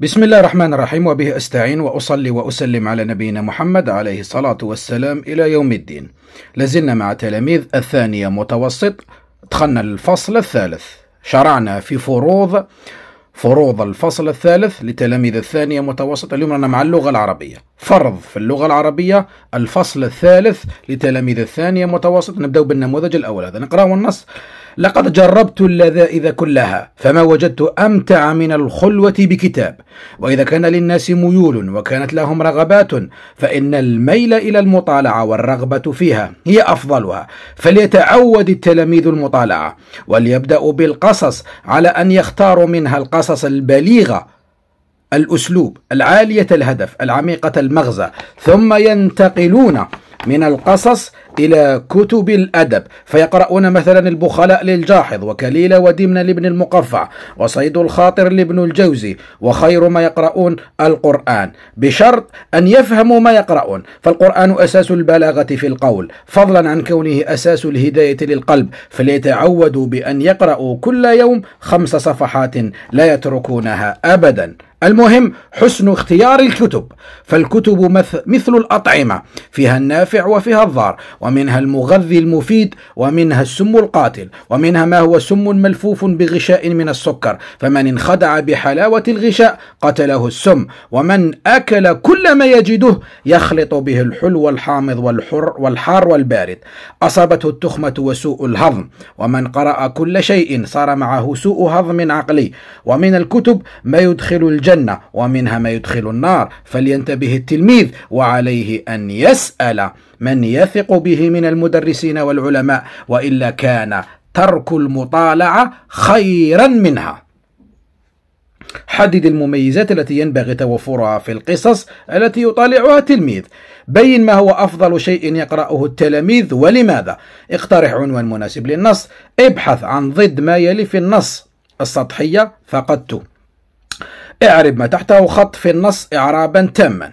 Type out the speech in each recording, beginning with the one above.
بسم الله الرحمن الرحيم وبه استعين واصلي واسلم على نبينا محمد عليه الصلاه والسلام الى يوم الدين. لازلنا مع تلاميذ الثانيه متوسط دخلنا الفصل الثالث. شرعنا في فروض فروض الفصل الثالث لتلاميذ الثانية متوسط اليوم رانا مع اللغة العربية فرض في اللغة العربية الفصل الثالث لتلاميذ الثانية متوسط نبدأ بالنموذج الأول هذا نقرأ النص لقد جربت اللذائذ كلها فما وجدت امتع من الخلوه بكتاب واذا كان للناس ميول وكانت لهم رغبات فان الميل الى المطالعه والرغبه فيها هي افضلها فليتعود التلاميذ المطالعه وليبداوا بالقصص على ان يختاروا منها القصص البليغه الاسلوب العاليه الهدف العميقه المغزى ثم ينتقلون من القصص إلى كتب الأدب فيقرؤون مثلا البخلاء للجاحظ وكليل ودمنة لابن المقفع وصيد الخاطر لابن الجوزي وخير ما يقرؤون القرآن بشرط أن يفهموا ما يقرؤون فالقرآن أساس البلاغة في القول فضلا عن كونه أساس الهداية للقلب فليتعودوا بأن يقرأوا كل يوم خمس صفحات لا يتركونها أبدا المهم حسن اختيار الكتب فالكتب مثل الأطعمة فيها النافع وفيها الضار ومنها المغذي المفيد ومنها السم القاتل ومنها ما هو سم ملفوف بغشاء من السكر فمن انخدع بحلاوة الغشاء قتله السم ومن أكل كل ما يجده يخلط به الحلو الحامض والحر والحار والبارد أصابته التخمة وسوء الهضم ومن قرأ كل شيء صار معه سوء هضم عقلي ومن الكتب ما يدخل الجنة ومنها ما يدخل النار فلينتبه التلميذ وعليه أن يسأل من يثق به من المدرسين والعلماء والا كان ترك المطالعه خيرا منها حدد المميزات التي ينبغي توفرها في القصص التي يطالعها التلميذ بين ما هو أفضل شيء يقرأه التلاميذ ولماذا اقترح عنوان مناسب للنص ابحث عن ضد ما يلي في النص السطحية فقدت اعرب ما تحته خط في النص إعرابا تاما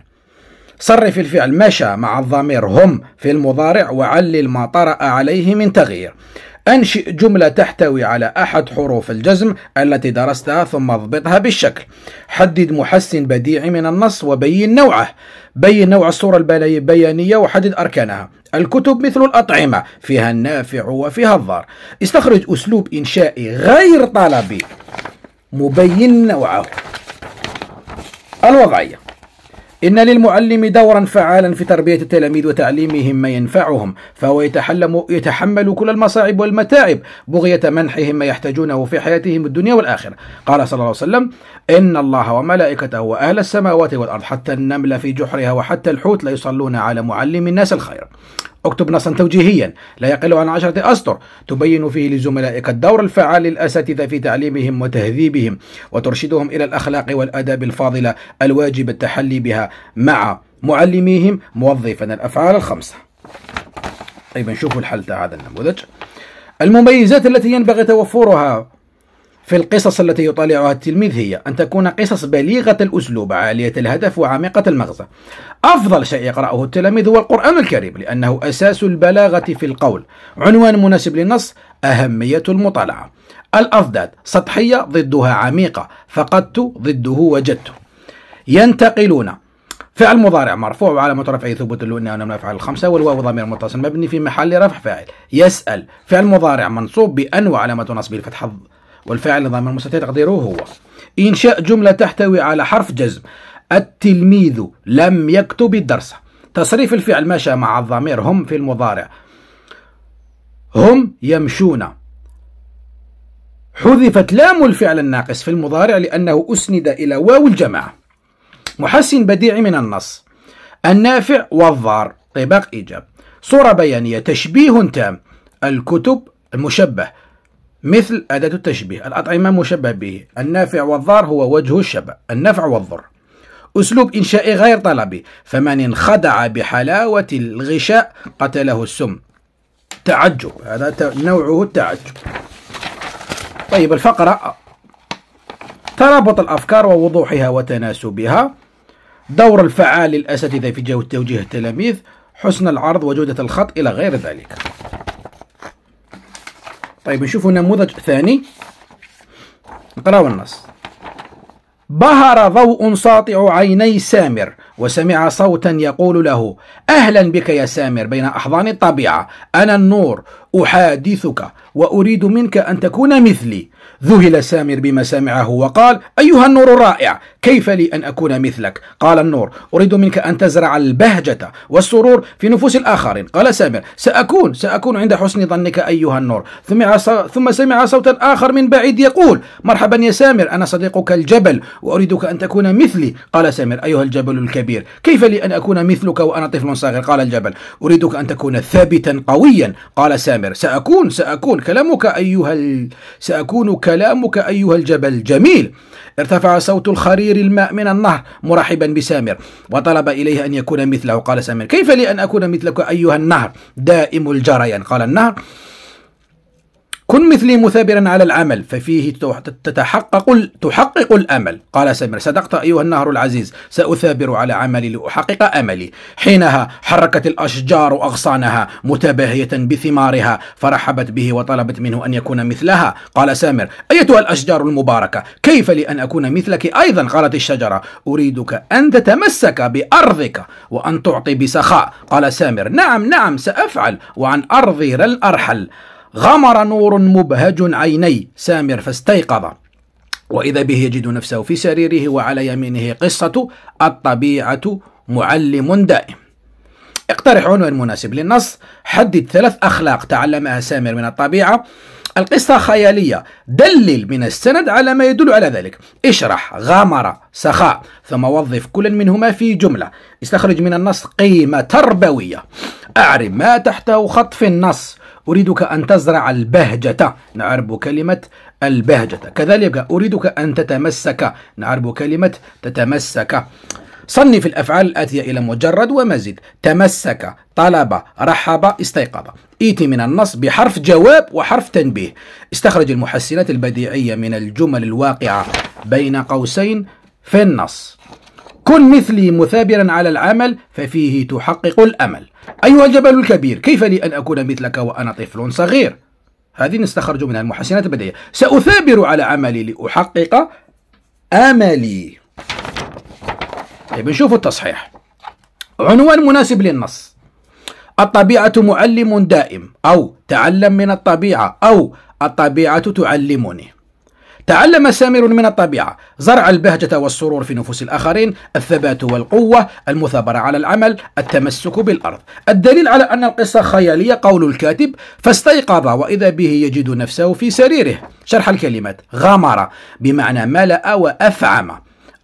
صرف الفعل مشى مع الضمير هم في المضارع وعلل ما طرأ عليه من تغيير أنشئ جملة تحتوي على أحد حروف الجزم التي درستها ثم اضبطها بالشكل حدد محسن بديع من النص وبين نوعه بين نوع الصورة البيانية وحدد أركانها الكتب مثل الأطعمة فيها النافع وفيها الضار استخرج أسلوب إنشائي غير طلبي مبين نوعه الوضعيه إن للمعلم دورا فعالا في تربية التلاميذ وتعليمهم ما ينفعهم فهو يتحلم يتحمل كل المصاعب والمتاعب بغية منحهم ما يحتاجونه في حياتهم الدنيا والآخرة قال صلى الله عليه وسلم إن الله وملائكته وأهل السماوات والأرض حتى النمل في جحرها وحتى الحوت لا يصلون على معلم الناس الخير اكتب نصا توجيهيا لا يقل عن عشرة أسطر تبين فيه لزملائك الدور الفعال للأساتذة في تعليمهم وتهذيبهم وترشدهم إلى الأخلاق والأداب الفاضلة الواجب التحلي بها مع معلميهم موظفا الأفعال الخمسة طيب نشوف الحل تاع هذا النموذج المميزات التي ينبغي توفرها في القصص التي يطالعها التلميذ هي أن تكون قصص بليغة الأسلوب عالية الهدف وعميقة المغزى أفضل شيء يقرأه التلاميذ هو القرآن الكريم لأنه أساس البلاغة في القول عنوان مناسب للنص أهمية المطالعة الأضداد سطحية ضدها عميقة فقدت ضده وجدت ينتقلون فعل مضارع مرفوع وعلامة رفعه ثبوت اللون أنه فعل الخمسة والواو ضمير متصل مبني في محل رفع فاعل يسأل فعل مضارع منصوب بأن وعلامة نصبه الفتحة والفاعل نظام المستتر تقديره هو إنشاء جملة تحتوي على حرف جزم التلميذ لم يكتب الدرس تصريف الفعل مشى مع الضمير هم في المضارع هم يمشون حذفت لام الفعل الناقص في المضارع لأنه أسند إلى واو الجماعة محسن بديع من النص النافع والضار طباق إيجاب صورة بيانية تشبيه تام الكتب المشبه مثل أداة التشبيه الأطعمة مشبه به النافع والضار هو وجه الشبع النفع والضر أسلوب إنشائي غير طلبي فمن انخدع بحلاوة الغشاء قتله السم تعجب هذا نوعه التعجب طيب الفقرة ترابط الأفكار ووضوحها وتناسبها دور الفعال للأساتذة في توجيه التلاميذ حسن العرض وجودة الخط إلى غير ذلك طيب نشوفوا نموذج ثاني نقراو النص بهر ضوء ساطع عيني سامر وسمع صوتا يقول له اهلا بك يا سامر بين احضان الطبيعه انا النور أحادثك وأريد منك أن تكون مثلي ذهل سامر بما سمعه وقال أيها النور الرائع كيف لي أن أكون مثلك قال النور أريد منك أن تزرع البهجة والسرور في نفوس الآخرين قال سامر سأكون سأكون عند حسن ظنك أيها النور ثم, ثم سمع صوتا آخر من بعيد يقول مرحبا يا سامر أنا صديقك الجبل وأريدك أن تكون مثلي قال سامر أيها الجبل الكبير كيف لي أن أكون مثلك وأنا طفل صغير قال الجبل أريدك أن تكون ثابتا قويا قال سامر مستمر سأكون سأكون كلامك أيها ال... سأكون كلامك أيها الجبل جميل ارتفع صوت الخرير الماء من النهر مرحبا بسامر وطلب إليه أن يكون مثله قال سامر كيف لي أن أكون مثلك أيها النهر دائم الجريان قال النهر كن مثلي مثابرا على العمل ففيه تتحقق تحقق الامل قال سمير صدقت ايها النهر العزيز ساثابر على عملي لاحقق املي حينها حركت الاشجار اغصانها متباهيه بثمارها فرحبت به وطلبت منه ان يكون مثلها قال سامر ايتها الاشجار المباركه كيف لي ان اكون مثلك ايضا قالت الشجره اريدك ان تتمسك بارضك وان تعطي بسخاء قال سامر نعم نعم سافعل وعن ارضي ارحل غمر نور مبهج عيني سامر فاستيقظ وإذا به يجد نفسه في سريره وعلى يمينه قصة الطبيعة معلم دائم اقترح عنوان مناسب للنص حدد ثلاث أخلاق تعلمها سامر من الطبيعة القصة خيالية دلل من السند على ما يدل على ذلك اشرح غامر سخاء ثم وظف كل منهما في جملة استخرج من النص قيمة تربوية أعرف ما تحته خط في النص أريدك أن تزرع البهجة نعرب كلمة البهجة كذلك أريدك أن تتمسك نعرب كلمة تتمسك صنف الأفعال الآتية إلى مجرد ومزيد تمسك طلب رحب استيقظ إيتي من النص بحرف جواب وحرف تنبيه استخرج المحسنات البديعية من الجمل الواقعة بين قوسين في النص كن مثلي مثابرا على العمل ففيه تحقق الأمل أيها الجبل الكبير كيف لي أن أكون مثلك وأنا طفل صغير هذه نستخرج منها المحسنات البديعية سأثابر على عملي لأحقق أملي طيب نشوف التصحيح عنوان مناسب للنص الطبيعة معلم دائم أو تعلم من الطبيعة أو الطبيعة تعلمني تعلم سامر من الطبيعة زرع البهجة والسرور في نفوس الآخرين الثبات والقوة المثابرة على العمل التمسك بالأرض الدليل على أن القصة خيالية قول الكاتب فاستيقظ وإذا به يجد نفسه في سريره شرح الكلمات غمر بمعنى ملأ وأفعم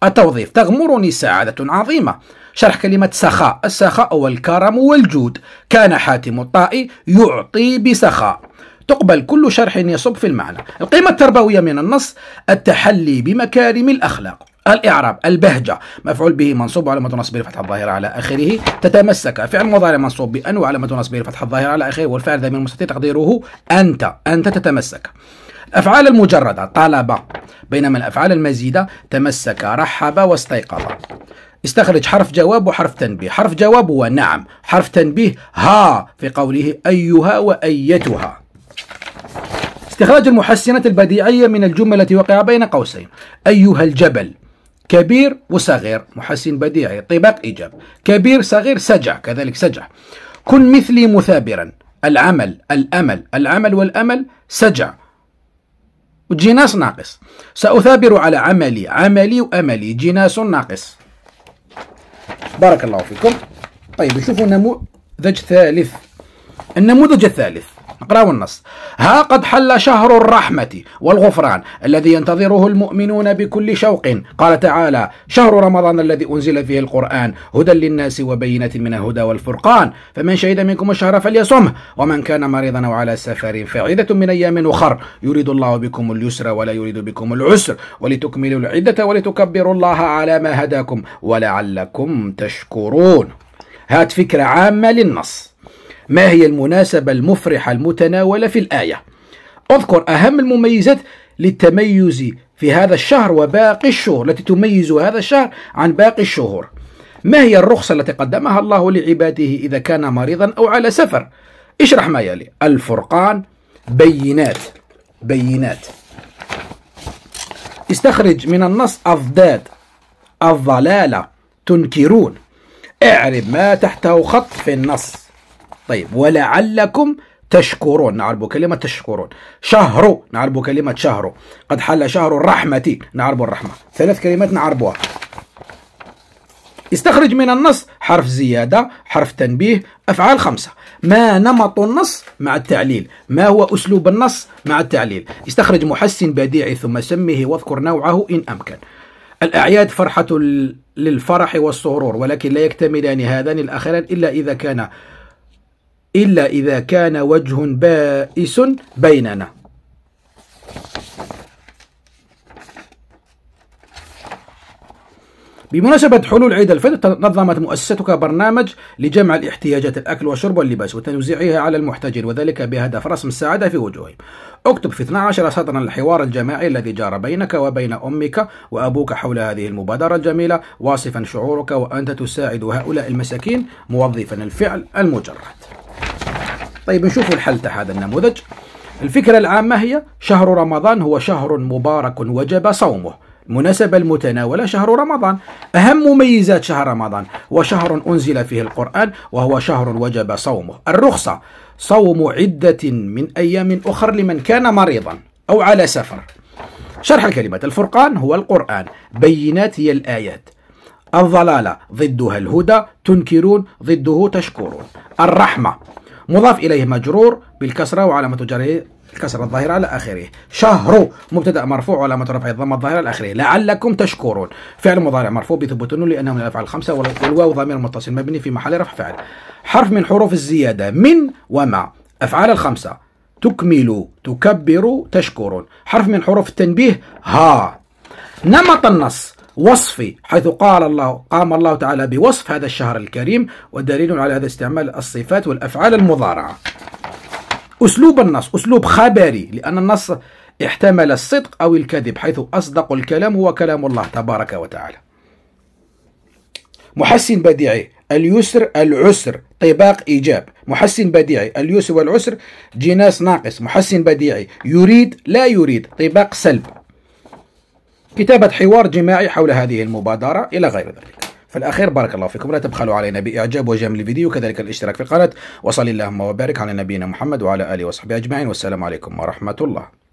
التوظيف تغمرني سعادة عظيمة شرح كلمة سخاء السخاء هو الكرم والجود كان حاتم الطائي يعطي بسخاء تقبل كل شرح يصب في المعنى القيمة التربوية من النص التحلي بمكارم الأخلاق الإعراب البهجة مفعول به منصوب وعلامة نصبه فتح الظاهرة على آخره تتمسك فعل مضارع منصوب بأن وعلامة نصبه فتح الظاهرة على آخره والفعل ذا من المستتر تقديره أنت أنت تتمسك الأفعال المجردة طلب بينما الأفعال المزيدة تمسك رحب واستيقظ استخرج حرف جواب وحرف تنبيه حرف جواب هو نعم حرف تنبيه ها في قوله أيها وأيتها استخراج المحسنات البديعية من الجملة التي وقع بين قوسين أيها الجبل كبير وصغير محسن بديعي طباق إيجاب كبير صغير سجع كذلك سجع كن مثلي مثابرا العمل الأمل العمل والأمل سجع وجناس ناقص سأثابر على عملي عملي وأملي جناس ناقص بارك الله فيكم طيب نمو ذج ثالث النموذج الثالث نقرأ النص ها قد حل شهر الرحمة والغفران الذي ينتظره المؤمنون بكل شوق قال تعالى شهر رمضان الذي أنزل فيه القرآن هدى للناس وبينة من الهدى والفرقان فمن شهد منكم الشهر فليصمه ومن كان مريضا أو على سفر فعدة من أيام أخر يريد الله بكم اليسر ولا يريد بكم العسر ولتكملوا العدة ولتكبروا الله على ما هداكم ولعلكم تشكرون هات فكرة عامة للنص ما هي المناسبة المفرحة المتناولة في الآية أذكر أهم المميزات للتميز في هذا الشهر وباقي الشهور التي تميز هذا الشهر عن باقي الشهور ما هي الرخصة التي قدمها الله لعباده إذا كان مريضا أو على سفر اشرح ما يلي الفرقان بينات بينات استخرج من النص أضداد الضلالة تنكرون اعرب ما تحته خط في النص طيب ولعلكم تشكرون نعرب كلمة تشكرون شهر نعرب كلمة شهر قد حل شهر الرحمة نعرب الرحمة ثلاث كلمات نعربوها استخرج من النص حرف زيادة حرف تنبيه أفعال خمسة ما نمط النص مع التعليل ما هو أسلوب النص مع التعليل استخرج محسن بديعي ثم سمه واذكر نوعه إن أمكن الأعياد فرحة للفرح والسرور ولكن لا يكتملان هذان الآخران إلا إذا كان إلا إذا كان وجه بائس بيننا بمناسبة حلول عيد الفطر نظمت مؤسستك برنامج لجمع الاحتياجات الأكل والشرب واللباس وتوزيعها على المحتاجين وذلك بهدف رسم السعادة في وجوههم اكتب في 12 سطرا الحوار الجماعي الذي جار بينك وبين أمك وأبوك حول هذه المبادرة الجميلة واصفا شعورك وأنت تساعد هؤلاء المساكين موظفا الفعل المجرد طيب نشوف الحل تاع هذا النموذج الفكرة العامة هي شهر رمضان هو شهر مبارك وجب صومه المناسبة المتناولة شهر رمضان أهم مميزات شهر رمضان وشهر أنزل فيه القرآن وهو شهر وجب صومه الرخصة صوم عدة من أيام أخر لمن كان مريضا أو على سفر شرح الكلمات الفرقان هو القرآن بينات هي الآيات الضلالة ضدها الهدى تنكرون ضده تشكرون الرحمة مضاف إليه مجرور بالكسرة وعلامة جره الكسرة الظاهرة على آخره شهر مبتدأ مرفوع وعلامة رفع الضمة الظاهرة إلى آخره لعلكم تشكرون فعل مضارع مرفوع بثبوت النون لأنه من الأفعال الخمسة والواو ضمير متصل مبني في محل رفع فعل حرف من حروف الزيادة من ومع أفعال الخمسة تكمل تكبر تشكرون حرف من حروف التنبيه ها نمط النص وصفي حيث قال الله قام الله تعالى بوصف هذا الشهر الكريم ودليل على هذا استعمال الصفات والأفعال المضارعة أسلوب النص أسلوب خبري لأن النص احتمل الصدق أو الكذب حيث أصدق الكلام هو كلام الله تبارك وتعالى محسن بديعي اليسر العسر طباق إيجاب محسن بديعي اليسر والعسر جناس ناقص محسن بديعي يريد لا يريد طباق سلب كتابة حوار جماعي حول هذه المبادرة إلى غير ذلك في الأخير بارك الله فيكم لا تبخلوا علينا بإعجاب وجمع الفيديو وكذلك الاشتراك في القناة وصل اللهم وبارك على نبينا محمد وعلى آله وصحبه أجمعين والسلام عليكم ورحمة الله